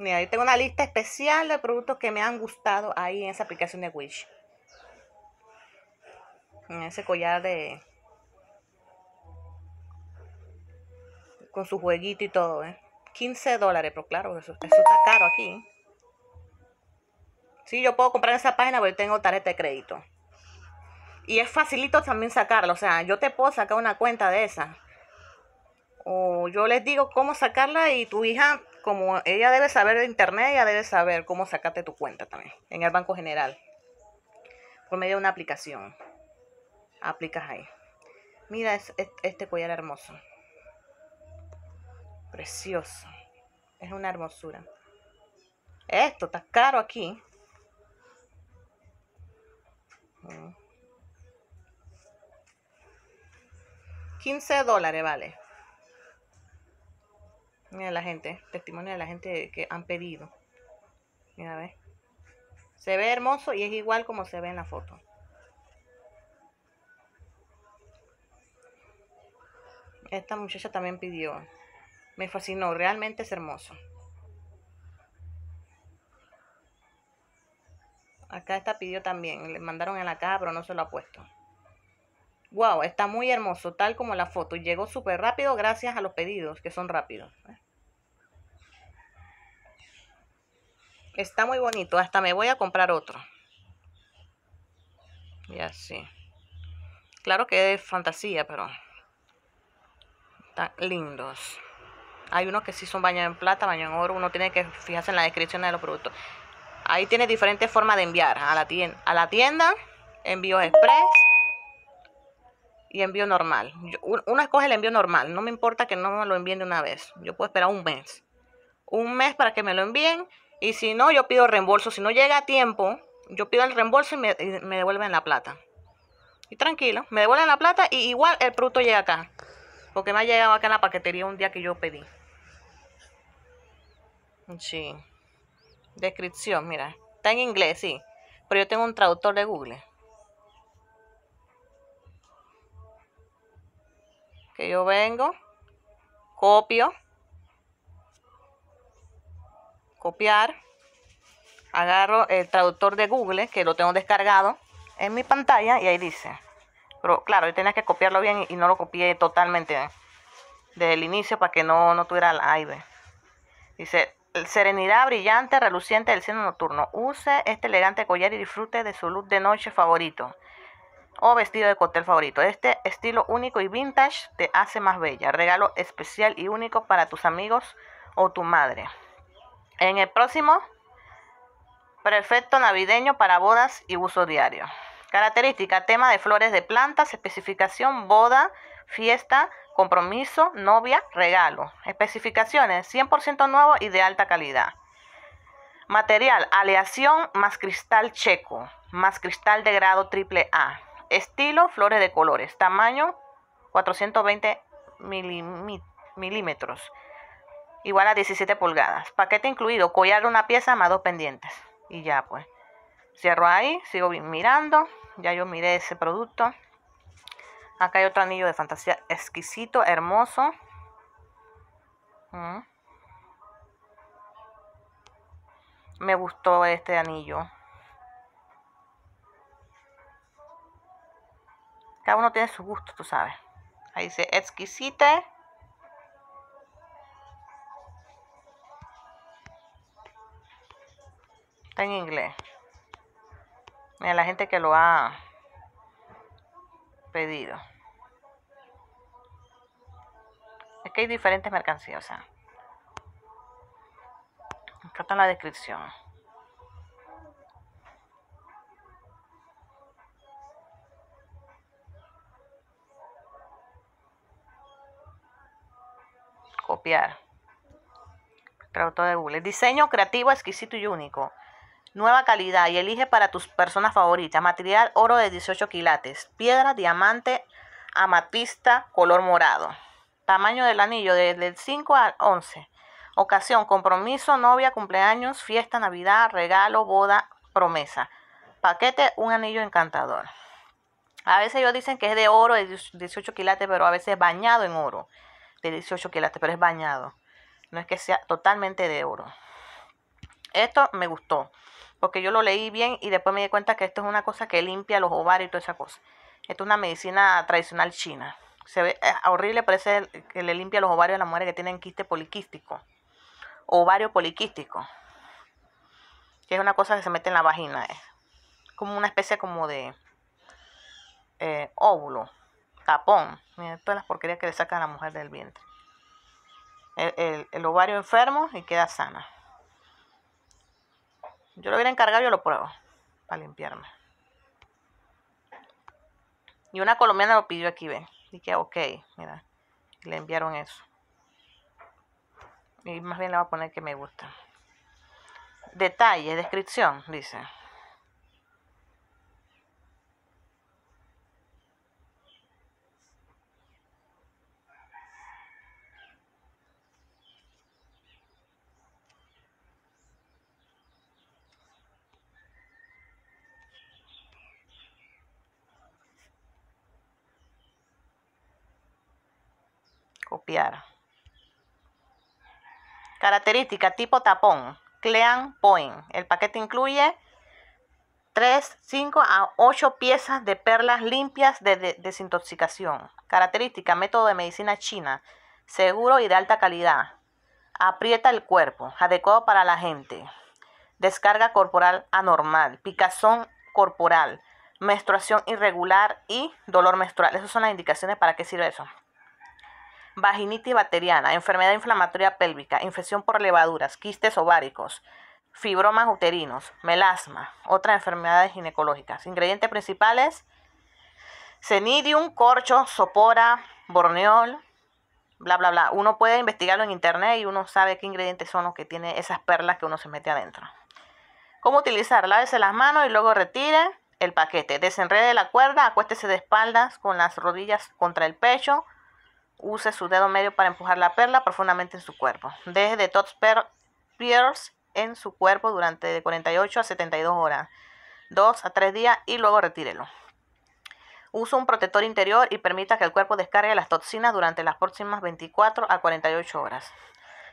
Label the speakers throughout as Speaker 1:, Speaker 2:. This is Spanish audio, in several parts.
Speaker 1: Mira, yo tengo una lista especial de productos que me han gustado ahí en esa aplicación de Wish. En ese collar de... Con su jueguito y todo, ¿eh? 15 dólares, pero claro, eso, eso está caro aquí. Sí, yo puedo comprar en esa página porque tengo tarjeta de crédito. Y es facilito también sacarlo. O sea, yo te puedo sacar una cuenta de esa. O yo les digo cómo sacarla y tu hija como ella debe saber de internet, ella debe saber cómo sacarte tu cuenta también en el Banco General por medio de una aplicación. Aplicas ahí. Mira es, este collar hermoso. Precioso. Es una hermosura. Esto está caro aquí. 15 mm. dólares vale. Mira la gente, testimonio de la gente que han pedido. Mira, ver Se ve hermoso y es igual como se ve en la foto. Esta muchacha también pidió. Me fascinó, realmente es hermoso. Acá esta pidió también, le mandaron en la caja, pero no se lo ha puesto. Wow, está muy hermoso, tal como la foto. Llegó súper rápido gracias a los pedidos, que son rápidos. Está muy bonito, hasta me voy a comprar otro. Y así. Claro que es fantasía, pero están lindos. Hay unos que sí son baño en plata, baño en oro. Uno tiene que fijarse en la descripción de los productos. Ahí tiene diferentes formas de enviar a la tienda. A la tienda, envíos express y envío normal. una escoge el envío normal, no me importa que no me lo envíen de una vez. Yo puedo esperar un mes. Un mes para que me lo envíen y si no, yo pido reembolso. Si no llega a tiempo, yo pido el reembolso y me, y me devuelven la plata. Y tranquilo, me devuelven la plata y igual el producto llega acá. Porque me ha llegado acá en la paquetería un día que yo pedí. Sí. Descripción, mira. Está en inglés, sí. Pero yo tengo un traductor de Google. yo vengo, copio, copiar, agarro el traductor de Google, que lo tengo descargado en mi pantalla, y ahí dice. Pero claro, yo tenía que copiarlo bien y, no lo copié totalmente desde el inicio para que no, no tuviera el aire. Dice, serenidad brillante, reluciente del cielo nocturno. Use este elegante collar y disfrute de su luz de noche favorito o vestido de cóctel favorito. Este estilo único y vintage te hace más bella. Regalo especial y único para tus amigos o tu madre. En el próximo, perfecto navideño para bodas y uso diario. Característica, tema de flores de plantas, especificación, boda, fiesta, compromiso, novia, regalo. Especificaciones, 100% nuevo y de alta calidad. Material, aleación más cristal checo, más cristal de grado triple A. Estilo flores de colores. Tamaño 420 milímetros. Igual a 17 pulgadas. Paquete incluido. Collar una pieza más dos pendientes. Y ya pues. Cierro ahí. Sigo mirando. Ya yo miré ese producto. Acá hay otro anillo de fantasía exquisito, hermoso. Mm. Me gustó este anillo. Cada uno tiene su gusto, tú sabes. Ahí dice exquisite. Está en inglés. Mira la gente que lo ha pedido. Es que hay diferentes mercancías, o sea. está en la descripción. copiar. Traductor de Google. Diseño creativo, exquisito y único. Nueva calidad y elige para tus personas favoritas. Material oro de 18 quilates. Piedra, diamante, amatista, color morado. Tamaño del anillo desde el 5 al 11. Ocasión, compromiso, novia, cumpleaños, fiesta, navidad, regalo, boda, promesa. Paquete, un anillo encantador. A veces ellos dicen que es de oro, de 18 quilates, pero a veces bañado en oro de 18 quilates, pero es bañado. No es que sea totalmente de oro. Esto me gustó, porque yo lo leí bien y después me di cuenta que esto es una cosa que limpia los ovarios y toda esa cosa. Esto es una medicina tradicional china. Se ve eh, horrible, parece que le limpia los ovarios a las mujeres que tienen quiste poliquístico. Ovario poliquístico. Que es una cosa que se mete en la vagina. Es eh. como una especie como de eh, óvulo Japón, mira todas las porquerías que le sacan a la mujer del vientre. El, ovario enfermo y queda sana. Yo lo voy a encargar, yo lo pruebo para limpiarme. Y una colombiana lo pidió aquí, ven. Dije, ok, mira. Le enviaron eso. Y más bien le voy a poner que me gusta. Detalle, descripción, dice. copiar. Característica tipo tapón. Clean Point. El paquete incluye 3, 5 a 8 piezas de perlas limpias de, desintoxicación. Característica, método de medicina china, seguro y de alta calidad. Aprieta el cuerpo, adecuado para la gente. Descarga corporal anormal, picazón corporal, menstruación irregular y dolor menstrual. Esas son las indicaciones para qué sirve eso vaginitis bacteriana, enfermedad inflamatoria pélvica, infección por levaduras, quistes ováricos, fibromas uterinos, melasma, otras enfermedades ginecológicas. Ingredientes principales: cenidium, corcho, sopora, borneol, bla, bla, bla. Uno puede investigarlo en internet y uno sabe qué ingredientes son los que tiene esas perlas que uno se mete adentro. ¿Cómo utilizar? Lávese las manos y luego retire el paquete. Desenrede la cuerda, acuéstese de espaldas con las rodillas contra el pecho. Use su dedo medio para empujar la perla profundamente en su cuerpo. Deje de tops pierce en su cuerpo durante de 48 a 72 horas, 2 a 3 días y luego retírelo. Use un protector interior y permita que el cuerpo descargue las toxinas durante las próximas 24 a 48 horas.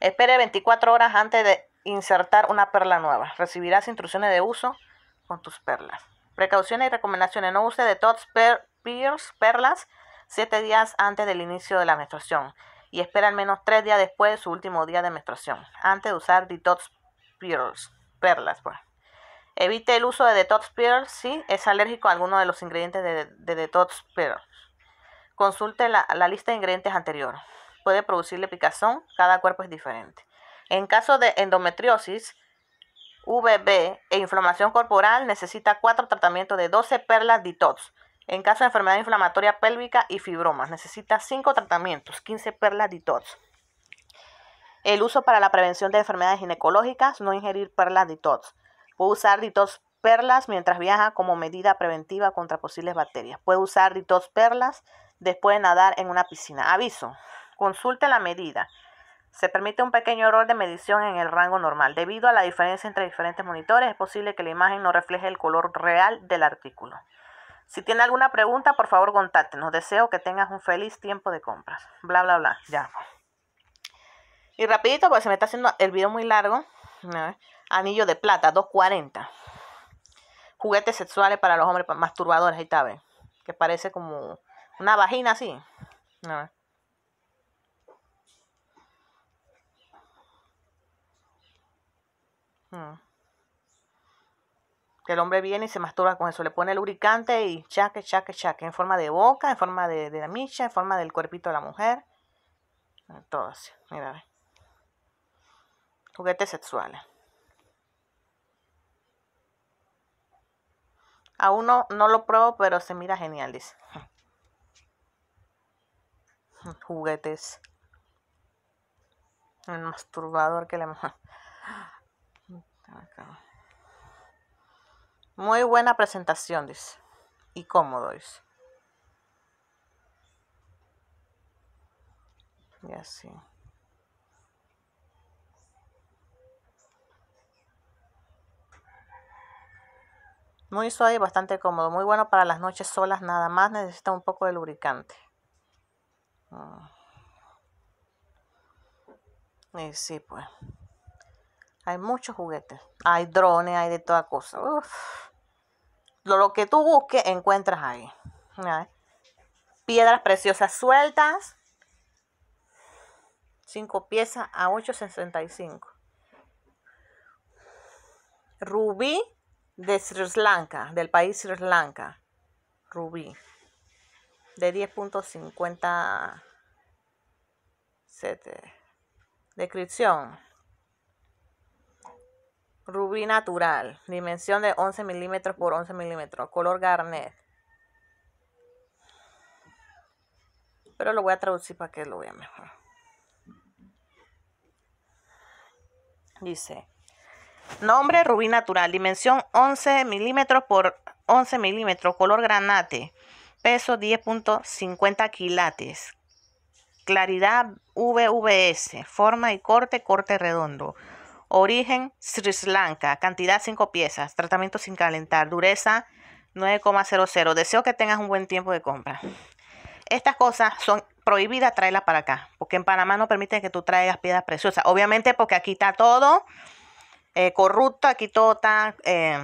Speaker 1: Espere 24 horas antes de insertar una perla nueva. Recibirás instrucciones de uso con tus perlas. Precauciones y recomendaciones. No use de tops per perlas 7 días antes del inicio de la menstruación y espera al menos tres días después de su último día de menstruación, antes de usar detox pearls, perlas. Pues. Evite el uso de detox pearls si es alérgico a alguno de los ingredientes de, detox pearls. Consulte la, lista de ingredientes anterior. Puede producirle picazón, cada cuerpo es diferente. En caso de endometriosis, VB e inflamación corporal, necesita cuatro tratamientos de 12 perlas detox en caso de enfermedad inflamatoria pélvica y fibromas. Necesita 5 tratamientos, 15 perlas DITOTS. El uso para la prevención de enfermedades ginecológicas, no ingerir perlas TOS. Puede usar Ditos perlas mientras viaja como medida preventiva contra posibles bacterias. Puede usar Ditos perlas después de nadar en una piscina. Aviso, consulte la medida. Se permite un pequeño error de medición en el rango normal. Debido a la diferencia entre diferentes monitores, es posible que la imagen no refleje el color real del artículo. Si tiene alguna pregunta, por favor, contáctenos. Deseo que tengas un feliz tiempo de compras. Bla, bla, bla. Ya. Y rapidito, porque se me está haciendo el video muy largo. Anillo de plata, 240. Juguetes sexuales para los hombres masturbadores, ahí está, ¿ves? Que parece como una vagina así. Mm. Que El hombre viene y se masturba con eso, le pone el lubricante y chaque, chaque, chaque, en forma de boca, en forma de, de la micha, en forma del cuerpito de la mujer. Todo así, mira. Juguetes sexuales. a uno no lo pruebo, pero se mira genial, dice. Juguetes. El masturbador que le... Muy buena presentación, dice. Y cómodo, dice. Y así. Muy suave y bastante cómodo. Muy bueno para las noches solas nada más. Necesita un poco de lubricante. Mm. Y sí, pues. Hay muchos juguetes. Hay drones, hay de toda cosa. Lo que tú busques, encuentras ahí. Piedras preciosas sueltas. Cinco piezas a 8.65. Rubí de Sri Lanka, del país Sri Lanka. Rubí. De 10.50. Descripción. Rubí natural, dimensión de 11 milímetros por 11 milímetros, color garnet. Pero lo voy a traducir para que lo vea mejor. Dice, nombre rubí natural, dimensión 11 milímetros por 11 milímetros, color granate, peso 10.50 quilates, claridad VVS, forma y corte, corte redondo. Origen Sri Lanka. Cantidad 5 piezas. Tratamiento sin calentar. Dureza 9,00. Deseo que tengas un buen tiempo de compra. Estas cosas son prohibidas traerlas para acá. Porque en Panamá no permiten que tú traigas piedras preciosas. Obviamente porque aquí está todo eh, corrupto. Aquí todo está eh,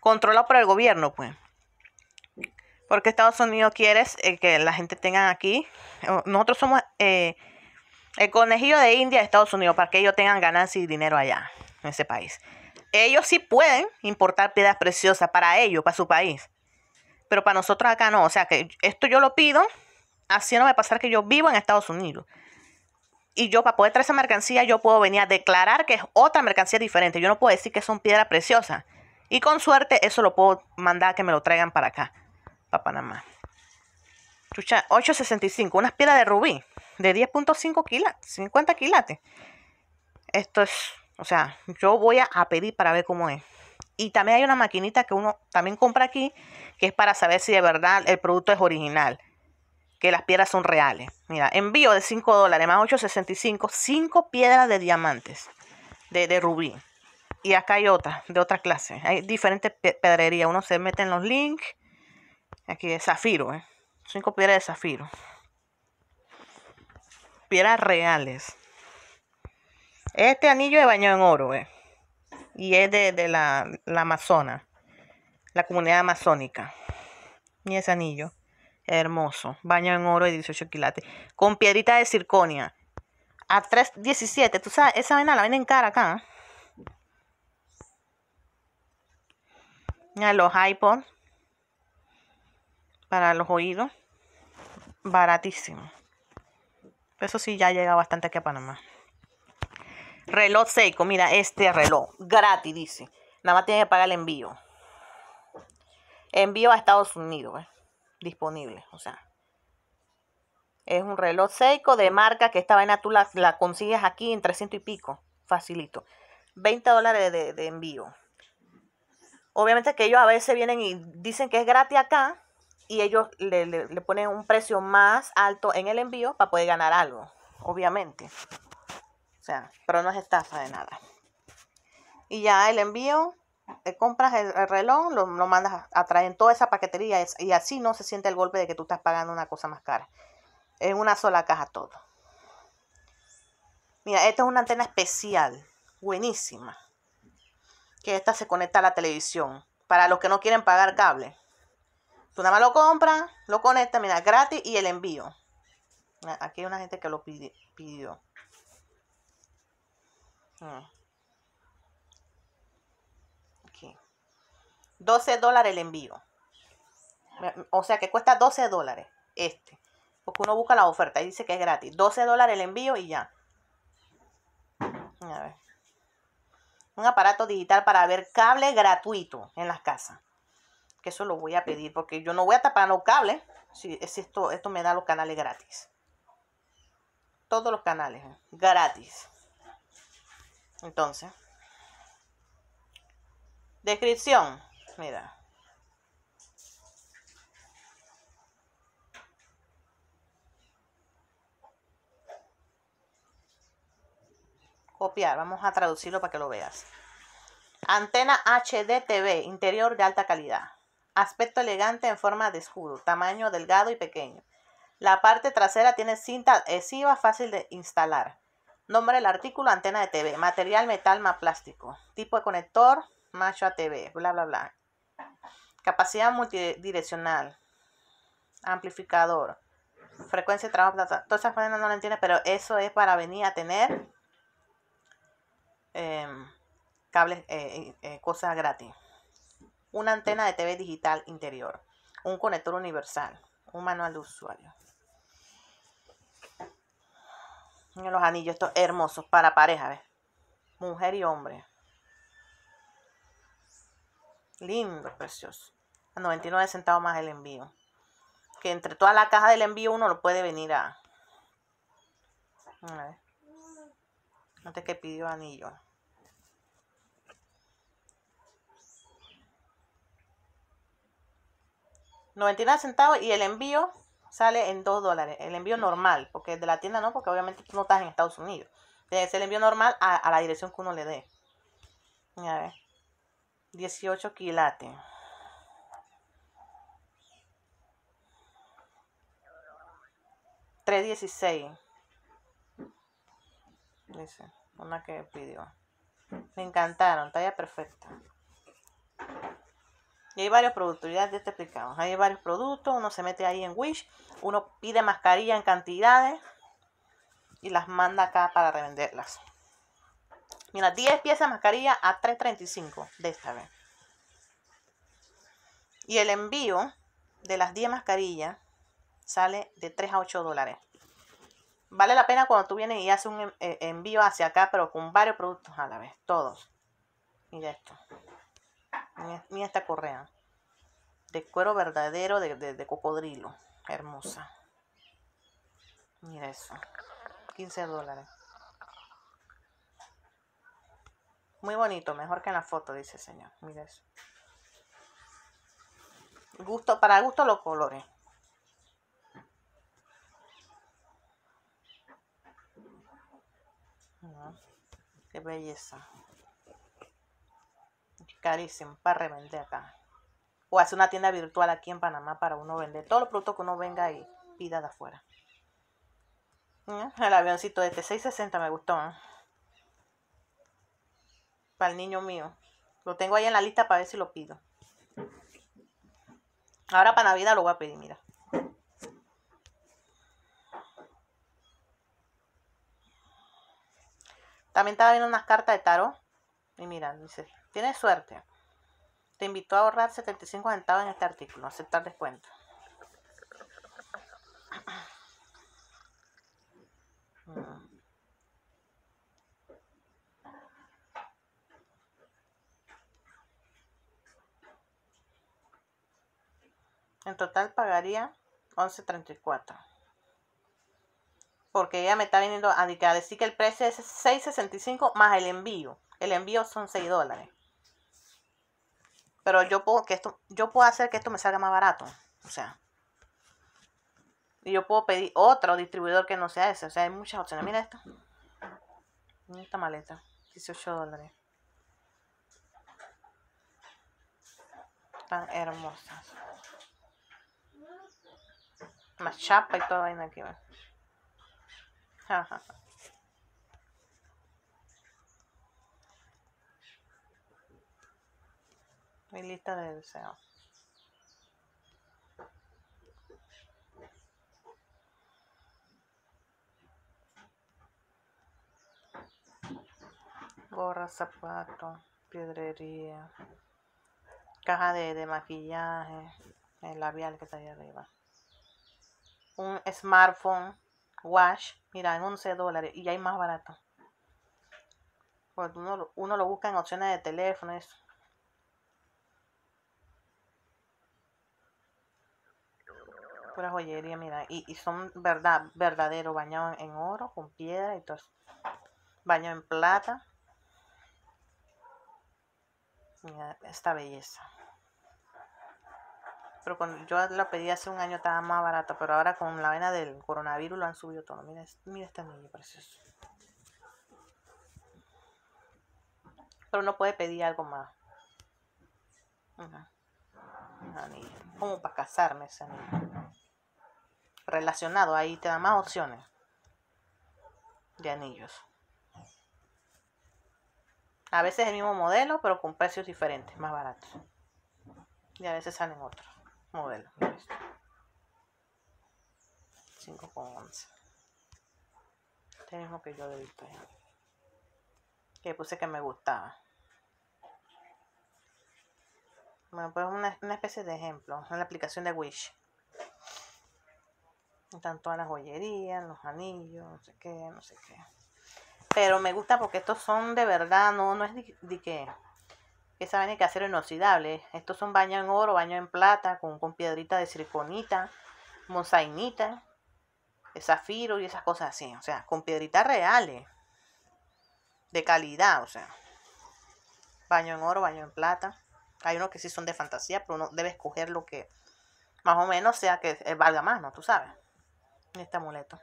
Speaker 1: controlado por el gobierno. pues. Porque Estados Unidos quiere eh, que la gente tenga aquí. Nosotros somos... El conejillo de India de Estados Unidos, para que ellos tengan ganancias y dinero allá, en ese país. Ellos sí pueden importar piedras preciosas para ellos, para su país. Pero para nosotros acá no. O sea, que esto yo lo pido Así no a pasar que yo vivo en Estados Unidos. Y yo para poder traer esa mercancía, yo puedo venir a declarar que es otra mercancía diferente. Yo no puedo decir que son piedras preciosas. Y con suerte eso lo puedo mandar que me lo traigan para acá, para Panamá. Chucha, 865, unas piedras de rubí de 10.5 kilates, 50 kilates Esto es, o sea, yo voy a pedir para ver cómo es. Y también hay una maquinita que uno también compra aquí, que es para saber si de verdad el producto es original, que las piedras son reales. Mira, envío de 5 dólares más 8.65, 5 piedras de diamantes, de, de rubí. Y acá hay otra, de otra clase. Hay diferentes pedrerías. Uno se mete en los links. Aquí de zafiro, ¿eh? Cinco piedras de zafiro piedras reales. Este anillo es baño en oro, eh, Y es de, la, la, Amazona, la comunidad amazónica. Y ese anillo, hermoso, baño en oro y 18 quilates, con piedrita de circonia. A 3.17, tú sabes, esa vaina la venden cara acá. Mira ¿eh? los iPods para los oídos, baratísimo. Eso sí, ya llega bastante aquí a Panamá. Reloj Seiko, mira, este reloj, gratis, dice. Nada más tiene que pagar el envío. Envío a Estados Unidos, disponible, o sea. Es un reloj Seiko de marca que esta vaina tú la, consigues aquí en 300 y pico, facilito. 20 dólares de, de envío. Obviamente que ellos a veces vienen y dicen que es gratis acá, y ellos le, ponen un precio más alto en el envío para poder ganar algo, obviamente. O sea, pero no es estafa de nada. Y ya el envío, te eh, compras el, reloj, lo, mandas a, traer en toda esa paquetería y así no se siente el golpe de que tú estás pagando una cosa más cara. En una sola caja todo. Mira, esta es una antena especial, buenísima. Que esta se conecta a la televisión. Para los que no quieren pagar cable nada más lo compra, lo conecta, mira, gratis y el envío. Aquí hay una gente que lo pidió. 12 hmm. dólares el envío. O sea que cuesta 12 dólares este. Porque uno busca la oferta y dice que es gratis. 12 dólares el envío y ya. Un aparato digital para ver cable gratuito en las casas que eso lo voy a pedir porque yo no voy a tapar los cables si, esto, esto me da los canales gratis. Todos los canales gratis. Entonces, descripción. Mira. Copiar, vamos a traducirlo para que lo veas. Antena HD TV, interior de alta calidad. Aspecto elegante en forma de escudo, tamaño delgado y pequeño. La parte trasera tiene cinta adhesiva fácil de instalar. Nombre del artículo, antena de TV. Material metal más plástico. Tipo de conector, macho TV, bla, bla, bla. Capacidad multidireccional. Amplificador. Frecuencia de trabajo. Todas esas maneras no lo entiende, pero eso es para venir a tener em, cables, eh, eh, eh, cosas gratis una antena de TV digital interior, un conector universal, un manual de usuario. Miren los anillos estos hermosos para pareja, Mujer y hombre. Lindo, precioso. A 99 centavos más el envío. Que entre toda la caja del envío uno lo puede venir a... a ver. Antes que pidió anillo. 99 centavos y el envío sale en 2 dólares. El envío normal, porque de la tienda no, porque obviamente tú no estás en Estados Unidos. Es el envío normal a, la dirección que uno le dé. A ver. 18 quilates. $3.16. Dice, una que pidió. Me encantaron, talla perfecta hay varios productos, ya te este explicamos. Hay varios productos, uno se mete ahí en Wish, uno pide mascarilla en cantidades y las manda acá para revenderlas. Mira, 10 piezas de mascarilla a 3.35 de esta vez. Y el envío de las 10 mascarillas sale de 3 a 8 dólares. Vale la pena cuando tú vienes y haces un eh, envío hacia acá, pero con varios productos a la vez, todos. Mira esto. Mira, esta correa. De cuero verdadero de, cocodrilo. Hermosa. Mira eso. 15 dólares. Muy bonito, mejor que en la foto, dice señor. Mira eso. Gusto, para gusto los colores. Qué belleza carísimo para revender acá. O hacer una tienda virtual aquí en Panamá para uno vender todos los productos que uno venga y pida de afuera. El avioncito de este 660 me gustó. ¿eh? Para el niño mío. Lo tengo ahí en la lista para ver si lo pido. Ahora para Navidad lo voy a pedir, mira. También estaba viendo unas cartas de tarot. Y mira, dice, Tienes suerte. Te invito a ahorrar 75 centavos en este artículo. Aceptar descuento. Mm. En total pagaría 11.34. Porque ella me está viniendo a decir que el precio es 6.65 más el envío. El envío son 6 dólares. Pero yo puedo, que esto, yo puedo hacer que esto me salga más barato. O sea. Y yo puedo pedir otro distribuidor que no sea ese. O sea, hay muchas opciones. Mira esto. Mira esta maleta. 18 dólares. Tan hermosas. Más chapa y toda vaina aquí. ¿ver? Mi lista de deseos. Gorra, zapato, piedrería, caja de, maquillaje, el labial que está ahí arriba. Un smartphone, wash, mira, en 11 dólares y ya hay más barato. cuando pues uno, uno lo busca en opciones de teléfono, pura joyería, mira, y, son verdad, verdadero, bañado en, oro, con piedra y todo eso. en plata. Mira, esta belleza. Pero cuando yo la pedí hace un año estaba más barata, pero ahora con la vena del coronavirus lo han subido todo. Mira, este anillo precioso. Pero no puede pedir algo más. Como para casarme ese anillo relacionado. Ahí te da más opciones de anillos. A veces el mismo modelo, pero con precios diferentes, más baratos. Y a veces salen otros modelos. 5,11. Este mismo que yo de Que puse que me gustaba. Bueno, pues una, una especie de ejemplo. En la aplicación de Wish. Están todas las joyerías, los anillos, no sé qué, no sé qué. Pero me gusta porque estos son de verdad, no, no es de, que, que saben que acero inoxidable. Estos son baño en oro, baño en plata, con, con piedrita de circonita, mozainita, zafiro y esas cosas así. O sea, con piedritas reales, de calidad, o sea. Baño en oro, baño en plata. Hay unos que sí son de fantasía, pero uno debe escoger lo que más o menos sea que eh, valga más, ¿no? Tú sabes este amuleto.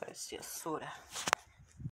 Speaker 1: Preciosura.